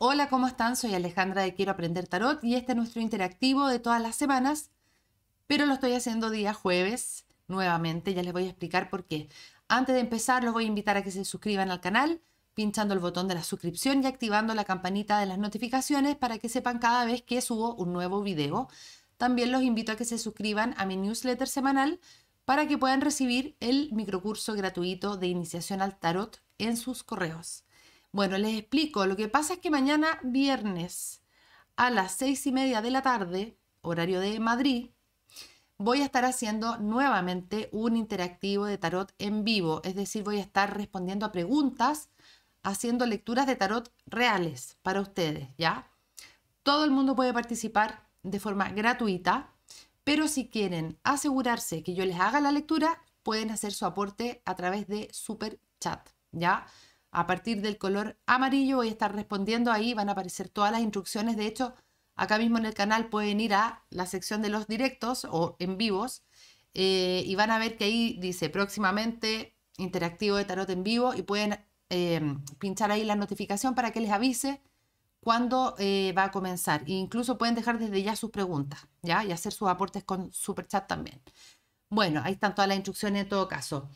Hola, ¿cómo están? Soy Alejandra de Quiero Aprender Tarot y este es nuestro interactivo de todas las semanas, pero lo estoy haciendo día jueves nuevamente, ya les voy a explicar por qué. Antes de empezar, los voy a invitar a que se suscriban al canal pinchando el botón de la suscripción y activando la campanita de las notificaciones para que sepan cada vez que subo un nuevo video. También los invito a que se suscriban a mi newsletter semanal para que puedan recibir el microcurso gratuito de iniciación al tarot en sus correos. Bueno, les explico. Lo que pasa es que mañana viernes a las seis y media de la tarde, horario de Madrid, voy a estar haciendo nuevamente un interactivo de tarot en vivo. Es decir, voy a estar respondiendo a preguntas, haciendo lecturas de tarot reales para ustedes, ¿ya? Todo el mundo puede participar de forma gratuita, pero si quieren asegurarse que yo les haga la lectura, pueden hacer su aporte a través de Super Chat, ¿ya? a partir del color amarillo voy a estar respondiendo ahí, van a aparecer todas las instrucciones, de hecho acá mismo en el canal pueden ir a la sección de los directos o en vivos eh, y van a ver que ahí dice próximamente interactivo de tarot en vivo y pueden eh, pinchar ahí la notificación para que les avise cuándo eh, va a comenzar. E incluso pueden dejar desde ya sus preguntas ¿ya? y hacer sus aportes con Super Chat también. Bueno, ahí están todas las instrucciones en todo caso.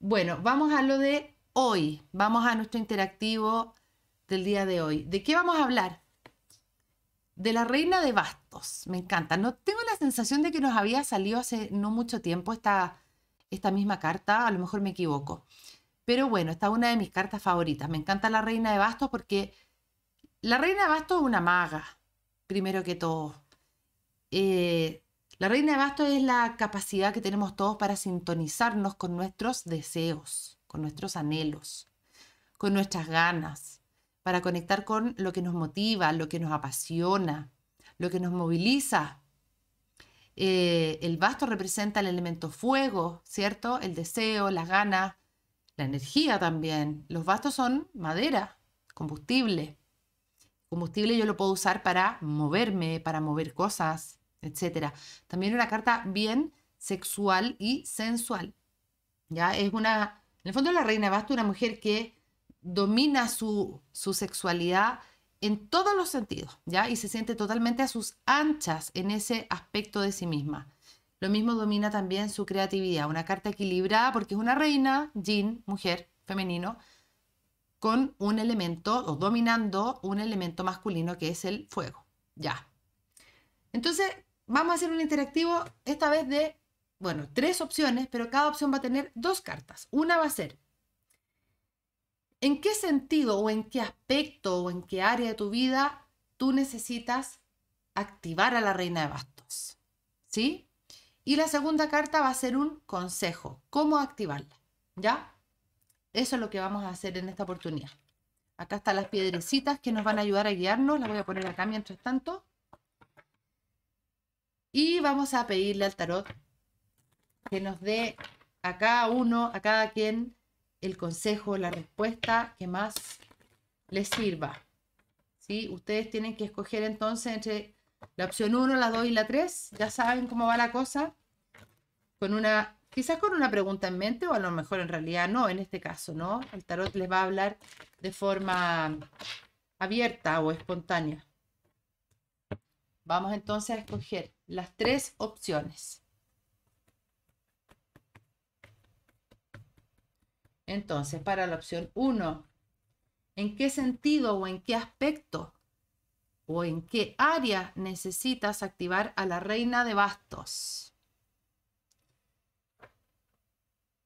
Bueno, vamos a lo de hoy. Vamos a nuestro interactivo del día de hoy. ¿De qué vamos a hablar? De la reina de bastos. Me encanta. No tengo la sensación de que nos había salido hace no mucho tiempo esta, esta misma carta. A lo mejor me equivoco. Pero bueno, esta es una de mis cartas favoritas. Me encanta la reina de bastos porque la reina de bastos es una maga, primero que todo. Eh, la reina de bastos es la capacidad que tenemos todos para sintonizarnos con nuestros deseos con nuestros anhelos, con nuestras ganas, para conectar con lo que nos motiva, lo que nos apasiona, lo que nos moviliza. Eh, el basto representa el elemento fuego, ¿cierto? El deseo, las ganas, la energía también. Los bastos son madera, combustible. Combustible yo lo puedo usar para moverme, para mover cosas, etc. También una carta bien sexual y sensual. Ya es una en el fondo, la reina Basta es una mujer que domina su, sexualidad en todos los sentidos, ¿ya? Y se siente totalmente a sus anchas en ese aspecto de sí misma. Lo mismo domina también su creatividad, una carta equilibrada porque es una reina, jean, mujer, femenino, con un elemento o dominando un elemento masculino que es el fuego. Ya. Entonces, vamos a hacer un interactivo esta vez de bueno, tres opciones, pero cada opción va a tener dos cartas. Una va a ser, ¿en qué sentido o en qué aspecto o en qué área de tu vida tú necesitas activar a la reina de bastos? ¿Sí? Y la segunda carta va a ser un consejo, cómo activarla, ¿ya? Eso es lo que vamos a hacer en esta oportunidad. Acá están las piedrecitas que nos van a ayudar a guiarnos, las voy a poner acá mientras tanto. Y vamos a pedirle al tarot que nos dé a cada uno, a cada quien, el consejo, la respuesta que más les sirva. ¿Sí? Ustedes tienen que escoger entonces entre la opción 1, la 2 y la 3. Ya saben cómo va la cosa. Con una, quizás con una pregunta en mente o a lo mejor en realidad no, en este caso, ¿no? El tarot les va a hablar de forma abierta o espontánea. Vamos entonces a escoger las tres opciones. Entonces, para la opción 1, ¿en qué sentido o en qué aspecto o en qué área necesitas activar a la reina de bastos?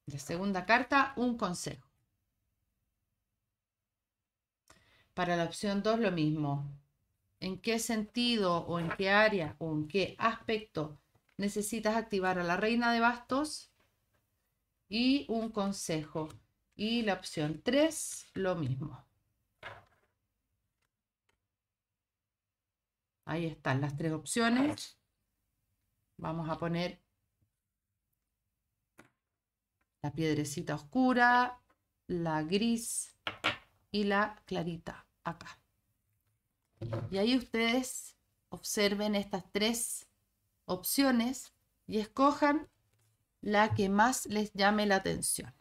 La segunda carta, un consejo. Para la opción 2, lo mismo. ¿En qué sentido o en qué área o en qué aspecto necesitas activar a la reina de bastos? Y un consejo. Y la opción 3, lo mismo. Ahí están las tres opciones. Vamos a poner la piedrecita oscura, la gris y la clarita acá. Y ahí ustedes observen estas tres opciones y escojan la que más les llame la atención.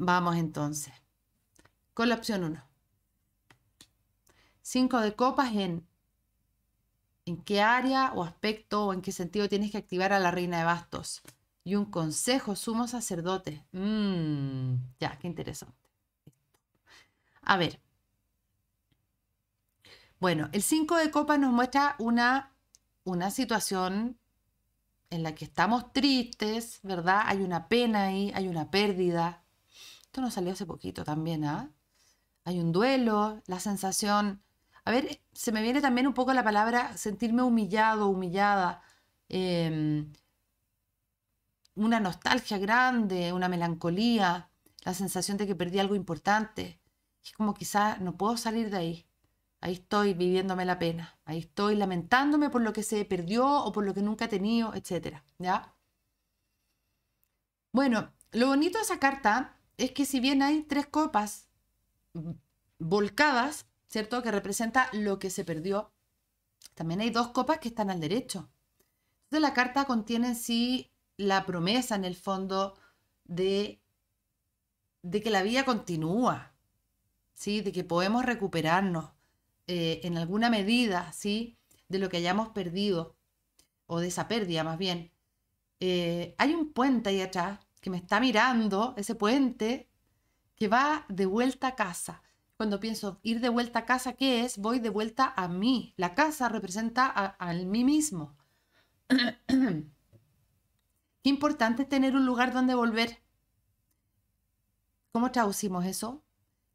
Vamos entonces con la opción 1. 5 de copas en en qué área o aspecto o en qué sentido tienes que activar a la reina de bastos. Y un consejo, sumo sacerdote. Mm, ya, qué interesante. A ver. Bueno, el 5 de copas nos muestra una, una situación en la que estamos tristes, ¿verdad? Hay una pena ahí, hay una pérdida, no nos salió hace poquito también, ¿ah? Hay un duelo, la sensación... A ver, se me viene también un poco la palabra sentirme humillado, humillada. Em, una nostalgia grande, una melancolía, la sensación de que perdí algo importante. Es como quizás no puedo salir de ahí. Ahí estoy viviéndome la pena. Ahí estoy lamentándome por lo que se perdió o por lo que nunca he tenido, etc. ¿Ya? Bueno, lo bonito de esa carta es que si bien hay tres copas volcadas, ¿cierto? Que representa lo que se perdió, también hay dos copas que están al derecho. Entonces la carta contiene sí la promesa en el fondo de, de que la vida continúa, ¿sí? De que podemos recuperarnos eh, en alguna medida, ¿sí? De lo que hayamos perdido, o de esa pérdida más bien. Eh, hay un puente ahí atrás que me está mirando, ese puente, que va de vuelta a casa. Cuando pienso ir de vuelta a casa, ¿qué es? Voy de vuelta a mí. La casa representa a, mí mismo. Qué importante es tener un lugar donde volver. ¿Cómo traducimos eso?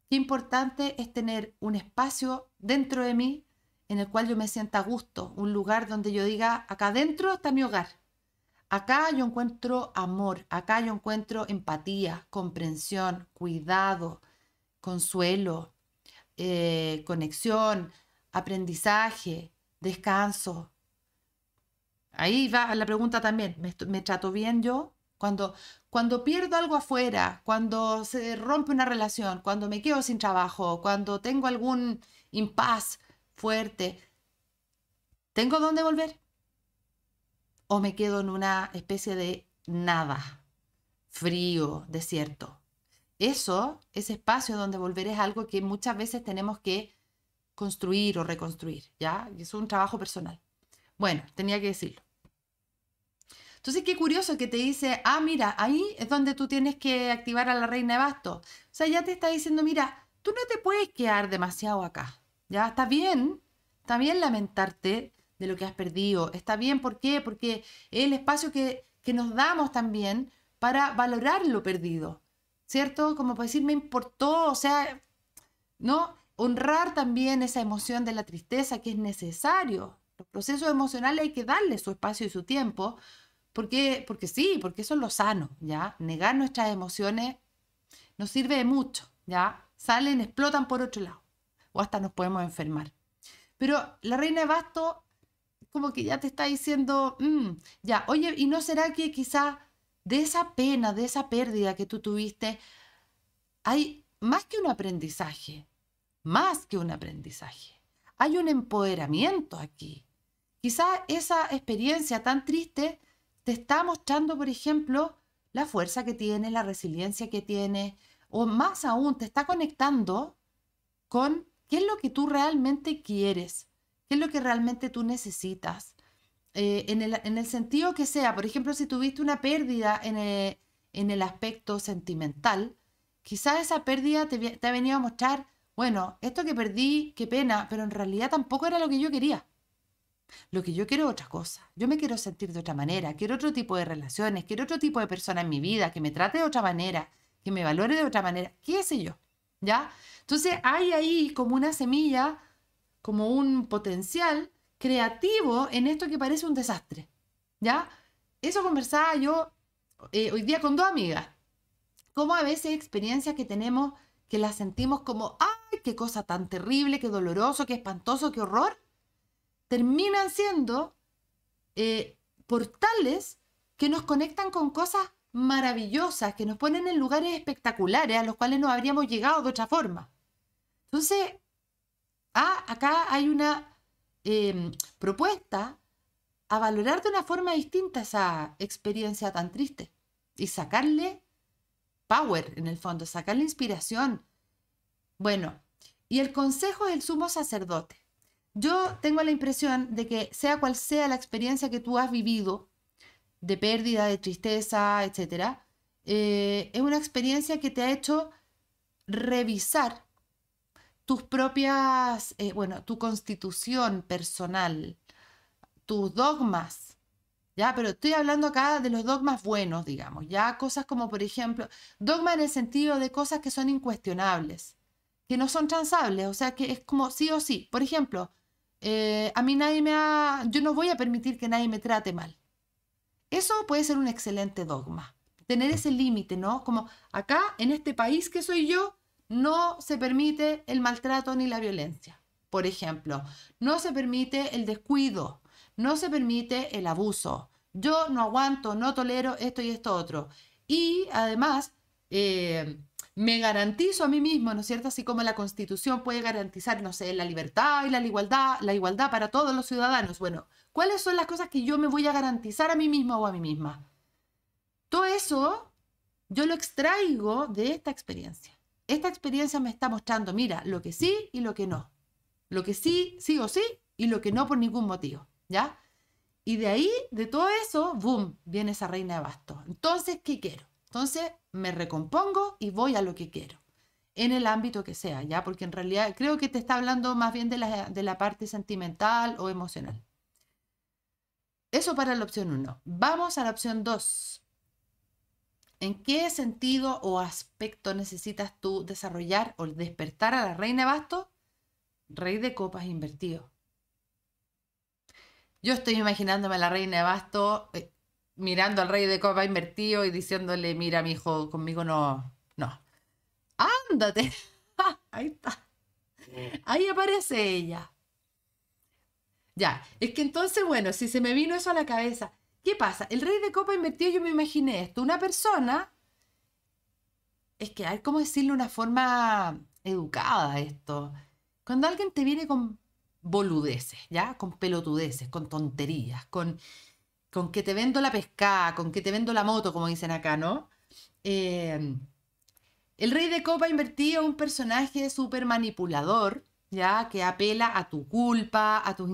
Qué importante es tener un espacio dentro de mí en el cual yo me sienta a gusto, un lugar donde yo diga, acá adentro está mi hogar Acá yo encuentro amor, acá yo encuentro empatía, comprensión, cuidado, consuelo, eh, conexión, aprendizaje, descanso. Ahí va la pregunta también, ¿me, trato bien yo? Cuando, cuando pierdo algo afuera, cuando se rompe una relación, cuando me quedo sin trabajo, cuando tengo algún impas fuerte, ¿tengo dónde volver? o me quedo en una especie de nada, frío, desierto. Eso, ese espacio donde volver es algo que muchas veces tenemos que construir o reconstruir, ¿ya? Es un trabajo personal. Bueno, tenía que decirlo. Entonces, qué curioso que te dice, ah, mira, ahí es donde tú tienes que activar a la reina de bastos. O sea, ya te está diciendo, mira, tú no te puedes quedar demasiado acá, ¿ya? Está bien, está bien lamentarte, de lo que has perdido. Está bien, ¿por qué? Porque es el espacio que, nos damos también para valorar lo perdido, ¿cierto? Como para decir, me importó, o sea, ¿no? Honrar también esa emoción de la tristeza que es necesario. Los procesos emocionales hay que darle su espacio y su tiempo, porque, porque sí, porque eso es lo sano, ¿ya? Negar nuestras emociones nos sirve de mucho, ¿ya? Salen, explotan por otro lado, o hasta nos podemos enfermar. Pero la reina de Basto como que ya te está diciendo, mm, ya, oye, ¿y no será que quizá de esa pena, de esa pérdida que tú tuviste, hay más que un aprendizaje, más que un aprendizaje? Hay un empoderamiento aquí. Quizá esa experiencia tan triste te está mostrando, por ejemplo, la fuerza que tiene, la resiliencia que tiene, o más aún, te está conectando con qué es lo que tú realmente quieres, es lo que realmente tú necesitas? Eh, en, el, sentido que sea, por ejemplo, si tuviste una pérdida en eh, el, aspecto sentimental, quizás esa pérdida te, te ha venido a mostrar, bueno, esto que perdí, qué pena, pero en realidad tampoco era lo que yo quería. Lo que yo quiero es otra cosa. Yo me quiero sentir de otra manera, quiero otro tipo de relaciones, quiero otro tipo de persona en mi vida, que me trate de otra manera, que me valore de otra manera, qué sé yo. ¿Ya? Entonces hay ahí como una semilla como un potencial creativo en esto que parece un desastre. ¿Ya? Eso conversaba yo eh, hoy día con dos amigas. cómo a veces experiencias que tenemos que las sentimos como, ¡ay, qué cosa tan terrible, qué doloroso, qué espantoso, qué horror! Terminan siendo eh, portales que nos conectan con cosas maravillosas, que nos ponen en lugares espectaculares a los cuales no habríamos llegado de otra forma. Entonces, Ah, acá hay una em, propuesta a valorar de una forma distinta esa experiencia tan triste y sacarle power en el fondo, sacarle inspiración. Bueno, y el consejo del sumo sacerdote. Yo tengo la impresión de que sea cual sea la experiencia que tú has vivido, de pérdida, de tristeza, etc., eh, es una experiencia que te ha hecho revisar tus propias, eh, bueno, tu constitución personal, tus dogmas, ¿ya? Pero estoy hablando acá de los dogmas buenos, digamos, ¿ya? Cosas como, por ejemplo, dogma en el sentido de cosas que son incuestionables, que no son transables, o sea, que es como sí o sí. Por ejemplo, eh, a mí nadie me ha, yo no voy a permitir que nadie me trate mal. Eso puede ser un excelente dogma. Tener ese límite, ¿no? Como acá, en este país que soy yo, no se permite el maltrato ni la violencia, por ejemplo. No se permite el descuido, no se permite el abuso. Yo no aguanto, no tolero esto y esto otro. Y además, eh, me garantizo a mí mismo, ¿no es cierto? Así como la Constitución puede garantizar, no sé, la libertad y la igualdad, la igualdad para todos los ciudadanos. Bueno, ¿cuáles son las cosas que yo me voy a garantizar a mí mismo o a mí misma? Todo eso yo lo extraigo de esta experiencia esta experiencia me está mostrando, mira, lo que sí y lo que no. Lo que sí, sí o sí, y lo que no por ningún motivo, ¿ya? Y de ahí, de todo eso, boom, viene esa reina de bastos. Entonces, ¿qué quiero? Entonces, me recompongo y voy a lo que quiero, en el ámbito que sea, ¿ya? Porque en realidad creo que te está hablando más bien de la, de la parte sentimental o emocional. Eso para la opción 1. Vamos a la opción 2. ¿En qué sentido o aspecto necesitas tú desarrollar o despertar a la reina bastos? Rey de copas invertido. Yo estoy imaginándome a la reina de Basto eh, mirando al rey de copas invertido y diciéndole, mira, mi hijo, conmigo no, no. Ándate. ahí está. Ahí aparece ella. Ya, es que entonces, bueno, si se me vino eso a la cabeza, ¿Qué pasa? El rey de copa invertido, yo me imaginé esto, una persona, es que hay como decirle una forma educada esto. Cuando alguien te viene con boludeces, ¿ya? Con pelotudeces, con tonterías, con, con que te vendo la pescada, con que te vendo la moto, como dicen acá, ¿no? Em, el rey de copa invertido un personaje súper manipulador, ¿ya? Que apela a tu culpa, a tus...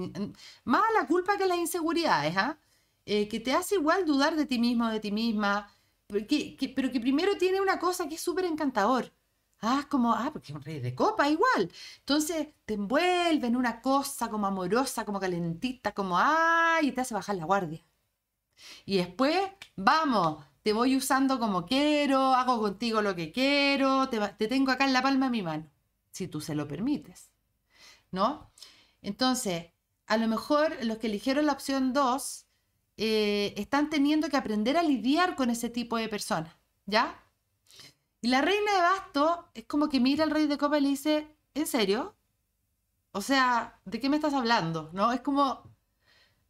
más a la culpa que a las inseguridades, ¿eh? Eh, que te hace igual dudar de ti mismo, de ti misma, pero que primero tiene una cosa que es súper encantador. Ah, como, ah, porque es un rey de copa, igual. Entonces te envuelve en una cosa como amorosa, como calentita, como, ay, y te hace bajar la guardia. Y después, vamos, te voy usando como quiero, hago contigo lo que quiero, te, te tengo acá en la palma de mi mano, si tú se lo permites. ¿No? Entonces, a lo mejor los que eligieron la opción 2 eh, están teniendo que aprender a lidiar con ese tipo de personas, ¿ya? Y la reina de bastos es como que mira al rey de copa y le dice, ¿en serio? O sea, ¿de qué me estás hablando? ¿No? Es como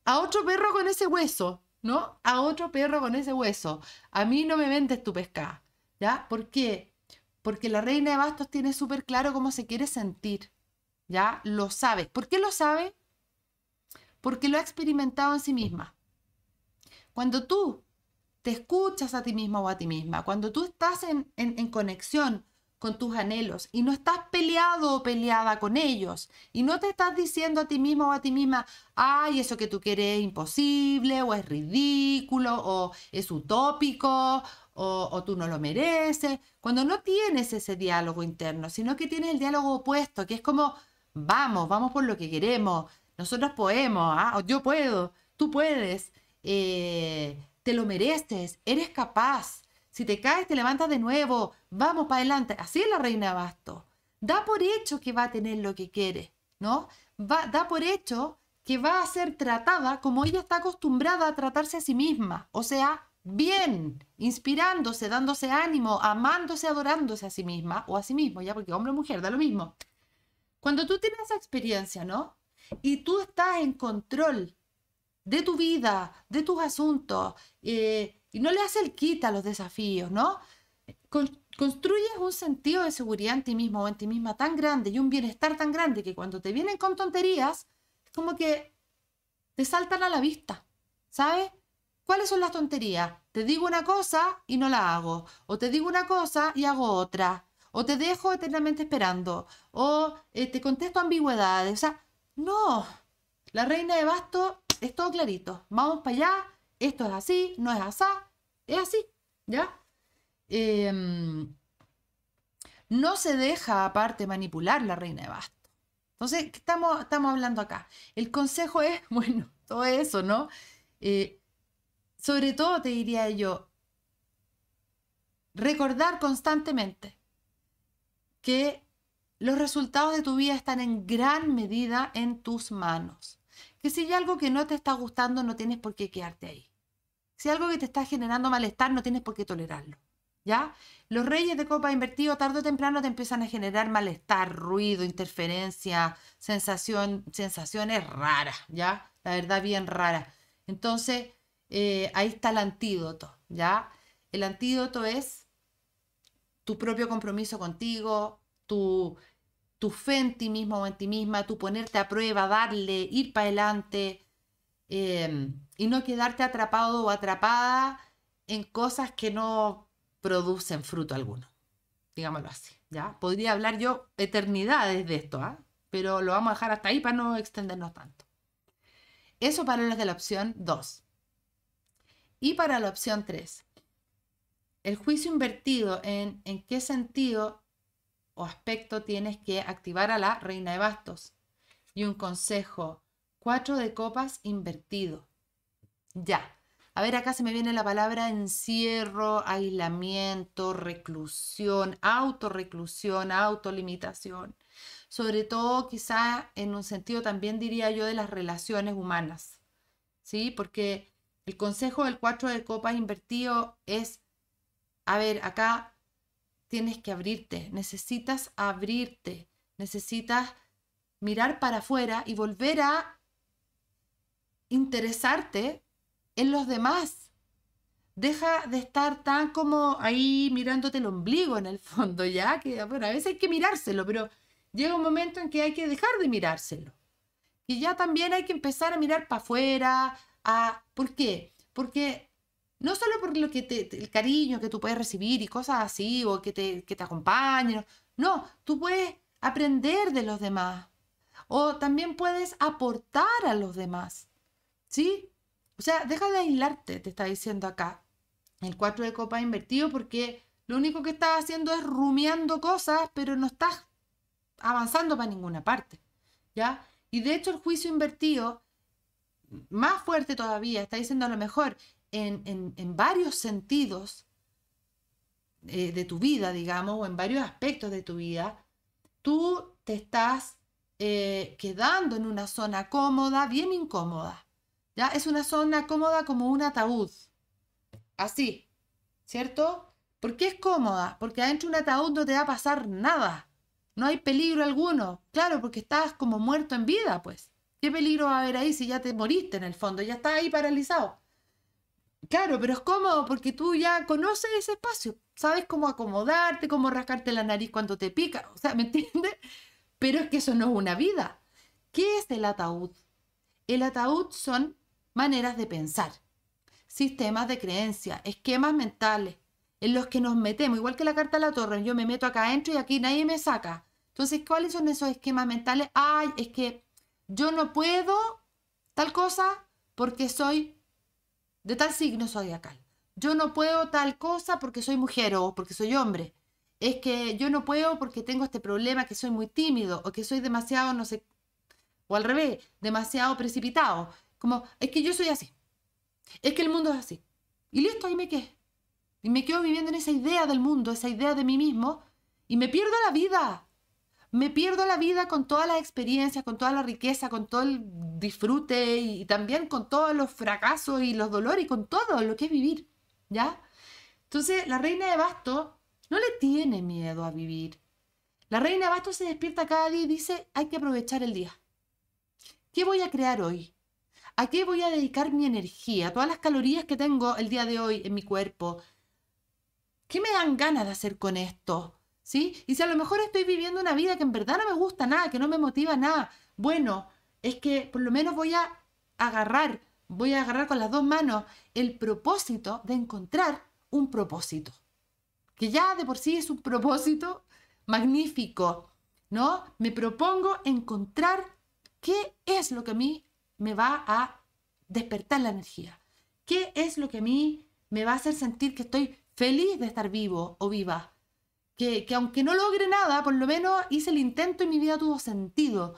a otro perro con ese hueso, ¿no? A otro perro con ese hueso. A mí no me vendes tu pesca, ¿ya? ¿Por qué? Porque la reina de bastos tiene súper claro cómo se quiere sentir, ¿ya? Lo sabe. ¿Por qué lo sabe? Porque lo ha experimentado en sí misma. Cuando tú te escuchas a ti mismo o a ti misma, cuando tú estás en, conexión con tus anhelos y no estás peleado o peleada con ellos y no te estás diciendo a ti mismo o a ti misma, ay, eso que tú quieres es imposible o es ridículo o es utópico o, o, tú no lo mereces, cuando no tienes ese diálogo interno, sino que tienes el diálogo opuesto, que es como, vamos, vamos por lo que queremos, nosotros podemos, ¿ah? yo puedo, tú puedes, eh, te lo mereces, eres capaz, si te caes te levantas de nuevo, vamos para adelante. Así es la reina abasto Da por hecho que va a tener lo que quiere, ¿no? Va, da por hecho que va a ser tratada como ella está acostumbrada a tratarse a sí misma, o sea, bien, inspirándose, dándose ánimo, amándose, adorándose a sí misma o a sí mismo, ya porque hombre o mujer da lo mismo. Cuando tú tienes esa experiencia, ¿no? Y tú estás en control de tu vida, de tus asuntos, eh, y no le hace el quita a los desafíos, ¿no? construyes un sentido de seguridad en ti mismo o en ti misma tan grande y un bienestar tan grande que cuando te vienen con tonterías, como que te saltan a la vista, ¿sabes? ¿Cuáles son las tonterías? Te digo una cosa y no la hago, o te digo una cosa y hago otra, o te dejo eternamente esperando, o eh, te contesto ambigüedades, o sea, no, la reina de basto es todo clarito. Vamos para allá, esto es así, no es así, es así, ¿ya? Em, no se deja aparte manipular la reina de basto. Entonces, ¿qué estamos, estamos hablando acá? El consejo es, bueno, todo eso, ¿no? Eh, sobre todo te diría yo, recordar constantemente que los resultados de tu vida están en gran medida en tus manos que si hay algo que no te está gustando, no tienes por qué quedarte ahí. Si hay algo que te está generando malestar, no tienes por qué tolerarlo. ¿Ya? Los reyes de copa invertido tarde o temprano te empiezan a generar malestar, ruido, interferencia, sensación, sensaciones raras, ¿ya? La verdad, bien raras. Entonces, eh, ahí está el antídoto, ¿ya? El antídoto es tu propio compromiso contigo, tu tu fe en ti mismo o en ti misma, tu ponerte a prueba, darle, ir para adelante em, y no quedarte atrapado o atrapada en cosas que no producen fruto alguno, digámoslo así. ¿ya? Podría hablar yo eternidades de esto, ¿ah? pero lo vamos a dejar hasta ahí para no extendernos tanto. Eso para los de la opción 2. Y para la opción 3, el juicio invertido en en qué sentido o aspecto tienes que activar a la reina de bastos. Y un consejo, cuatro de copas invertido. Ya. A ver, acá se me viene la palabra encierro, aislamiento, reclusión, autorreclusión, autolimitación. Sobre todo quizá en un sentido también diría yo de las relaciones humanas. ¿Sí? Porque el consejo del cuatro de copas invertido es, a ver, acá tienes que abrirte, necesitas abrirte, necesitas mirar para afuera y volver a interesarte en los demás. Deja de estar tan como ahí mirándote el ombligo en el fondo, ya que bueno, a veces hay que mirárselo, pero llega un momento en que hay que dejar de mirárselo. Y ya también hay que empezar a mirar para afuera, a ¿por qué? Porque no solo por lo que el cariño que tú puedes recibir y cosas así, o que te, te acompañen. No, tú puedes aprender de los demás. O también puedes aportar a los demás. ¿Sí? O sea, deja de aislarte, te está diciendo acá. El 4 de copa invertido porque lo único que estás haciendo es rumiando cosas, pero no estás avanzando para ninguna parte. ¿Ya? Y de hecho el juicio invertido, más fuerte todavía, está diciendo a lo mejor, en, varios sentidos eh, de tu vida, digamos, o en varios aspectos de tu vida, tú te estás eh, quedando en una zona cómoda, bien incómoda. ¿Ya? Es una zona cómoda como un ataúd. Así, ¿cierto? ¿por qué es cómoda, porque adentro de un ataúd no te va a pasar nada. No hay peligro alguno. Claro, porque estás como muerto en vida, pues. ¿Qué peligro va a haber ahí si ya te moriste en el fondo? Ya estás ahí paralizado. Claro, pero es cómodo porque tú ya conoces ese espacio, sabes cómo acomodarte, cómo rascarte la nariz cuando te pica, o sea, ¿me entiendes? Pero es que eso no es una vida. ¿Qué es el ataúd? El ataúd son maneras de pensar, sistemas de creencia, esquemas mentales en los que nos metemos, igual que la carta de la torre, yo me meto acá adentro y aquí nadie me saca. Entonces, ¿cuáles son esos esquemas mentales? Ay, es que yo no puedo tal cosa porque soy de tal signo zodiacal. Yo no puedo tal cosa porque soy mujer o porque soy hombre. Es que yo no puedo porque tengo este problema que soy muy tímido o que soy demasiado, no sé, o al revés, demasiado precipitado. Como, es que yo soy así. Es que el mundo es así. Y listo, ahí me quedo Y me quedo viviendo en esa idea del mundo, esa idea de mí mismo, y me pierdo la vida me pierdo la vida con todas las experiencias, con toda la riqueza, con todo el disfrute y, también con todos los fracasos y los dolores y con todo lo que es vivir, ¿ya? Entonces, la reina de Basto no le tiene miedo a vivir. La reina de bastos se despierta cada día y dice, hay que aprovechar el día. ¿Qué voy a crear hoy? ¿A qué voy a dedicar mi energía? Todas las calorías que tengo el día de hoy en mi cuerpo. ¿Qué me dan ganas de hacer con esto? Y si a lo mejor estoy viviendo una vida que en verdad no me gusta nada, que no me motiva nada, bueno, es que por lo menos voy a agarrar, voy a agarrar con las dos manos el propósito de encontrar un propósito, que ya de por sí es un propósito magnífico, ¿no? Me propongo encontrar qué es lo que a mí me va a despertar la energía, qué es lo que a mí me va a hacer sentir que estoy feliz de estar vivo o viva, que, aunque no logre nada, por lo menos hice el intento y mi vida tuvo sentido.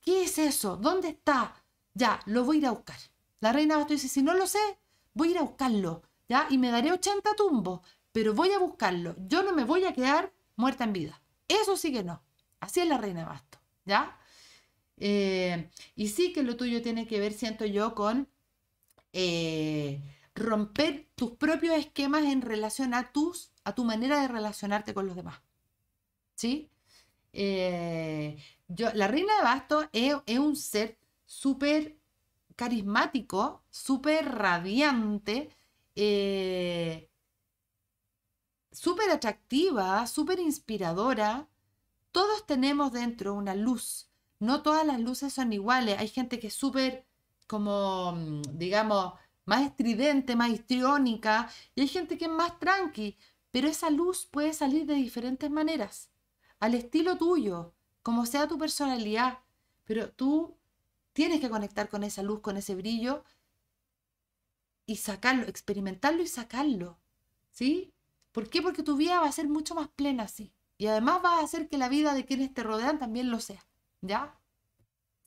¿Qué es eso? ¿Dónde está? Ya, lo voy a ir a buscar. La reina basto dice, si no lo sé, voy a ir a buscarlo, ¿ya? Y me daré 80 tumbos, pero voy a buscarlo. Yo no me voy a quedar muerta en vida. Eso sí que no. Así es la reina basto ¿ya? Eh, y sí que lo tuyo tiene que ver, siento yo, con eh, romper tus propios esquemas en relación a, tus, a tu manera de relacionarte con los demás. ¿Sí? Eh, yo, la reina de bastos es, un ser súper carismático, súper radiante, eh, súper atractiva, súper inspiradora. Todos tenemos dentro una luz. No todas las luces son iguales. Hay gente que es súper, como, digamos, más estridente, más histriónica, y hay gente que es más tranqui, pero esa luz puede salir de diferentes maneras, al estilo tuyo, como sea tu personalidad, pero tú tienes que conectar con esa luz, con ese brillo, y sacarlo, experimentarlo y sacarlo, ¿sí? ¿Por qué? Porque tu vida va a ser mucho más plena así, y además va a hacer que la vida de quienes te rodean también lo sea, ¿ya?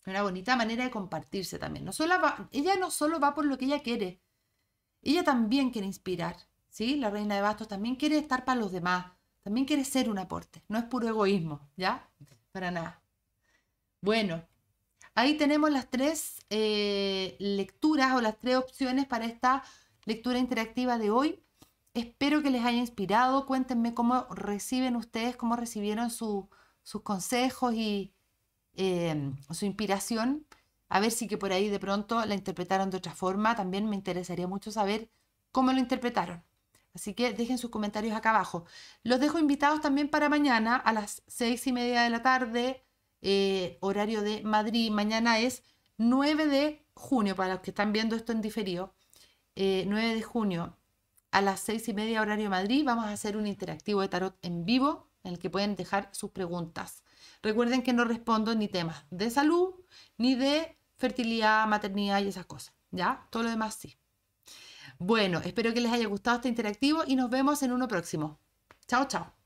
una bonita manera de compartirse también. No solo ella no solo va por lo que ella quiere, ella también quiere inspirar. ¿sí? La reina de bastos también quiere estar para los demás, también quiere ser un aporte. No es puro egoísmo, ¿ya? Para nada. Bueno, ahí tenemos las tres eh, lecturas o las tres opciones para esta lectura interactiva de hoy. Espero que les haya inspirado. Cuéntenme cómo reciben ustedes, cómo recibieron sus consejos y, Em, su inspiración, a ver si que por ahí de pronto la interpretaron de otra forma, también me interesaría mucho saber cómo lo interpretaron. Así que dejen sus comentarios acá abajo. Los dejo invitados también para mañana a las seis y media de la tarde, eh, horario de Madrid. Mañana es 9 de junio, para los que están viendo esto en diferido. Eh, nueve 9 de junio a las seis y media, horario de Madrid. Vamos a hacer un interactivo de tarot en vivo en el que pueden dejar sus preguntas. Recuerden que no respondo ni temas de salud, ni de fertilidad, maternidad y esas cosas, ¿ya? Todo lo demás sí. Bueno, espero que les haya gustado este interactivo y nos vemos en uno próximo. Chao, chao.